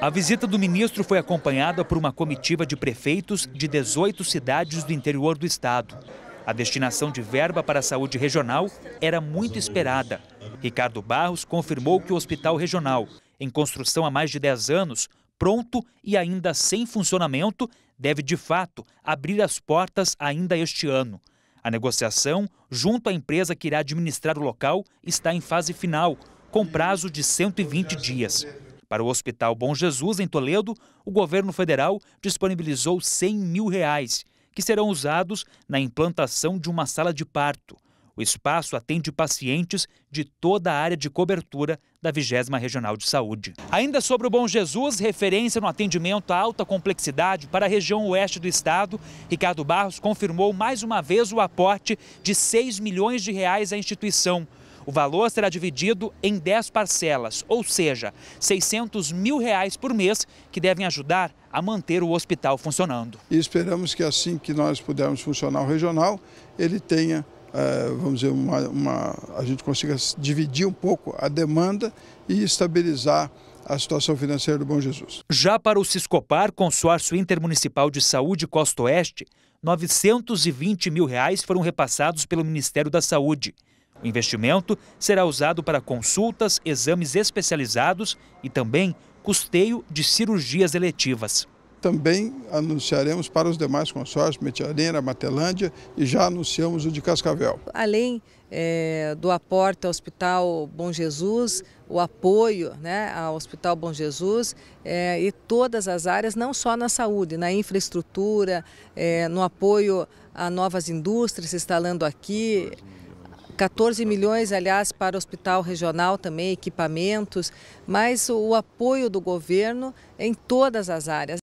A visita do ministro foi acompanhada por uma comitiva de prefeitos de 18 cidades do interior do estado. A destinação de verba para a saúde regional era muito esperada. Ricardo Barros confirmou que o hospital regional, em construção há mais de 10 anos, pronto e ainda sem funcionamento, deve de fato abrir as portas ainda este ano. A negociação, junto à empresa que irá administrar o local, está em fase final, com prazo de 120 dias. Para o Hospital Bom Jesus, em Toledo, o governo federal disponibilizou 100 mil reais, que serão usados na implantação de uma sala de parto. O espaço atende pacientes de toda a área de cobertura da 20 Regional de Saúde. Ainda sobre o Bom Jesus, referência no atendimento a alta complexidade para a região oeste do estado, Ricardo Barros confirmou mais uma vez o aporte de 6 milhões de reais à instituição. O valor será dividido em 10 parcelas, ou seja, 600 mil reais por mês, que devem ajudar a manter o hospital funcionando. E esperamos que assim que nós pudermos funcionar o regional, ele tenha eh, vamos dizer, uma, uma, a gente consiga dividir um pouco a demanda e estabilizar a situação financeira do Bom Jesus. Já para o Ciscopar, consórcio intermunicipal de saúde Costa Oeste, 920 mil reais foram repassados pelo Ministério da Saúde. O investimento será usado para consultas, exames especializados e também custeio de cirurgias eletivas. Também anunciaremos para os demais consórcios, Metiareira, Matelândia e já anunciamos o de Cascavel. Além é, do aporte ao Hospital Bom Jesus, o apoio né, ao Hospital Bom Jesus é, e todas as áreas, não só na saúde, na infraestrutura, é, no apoio a novas indústrias se instalando aqui. 14 milhões, aliás, para o hospital regional também, equipamentos, mas o apoio do governo em todas as áreas.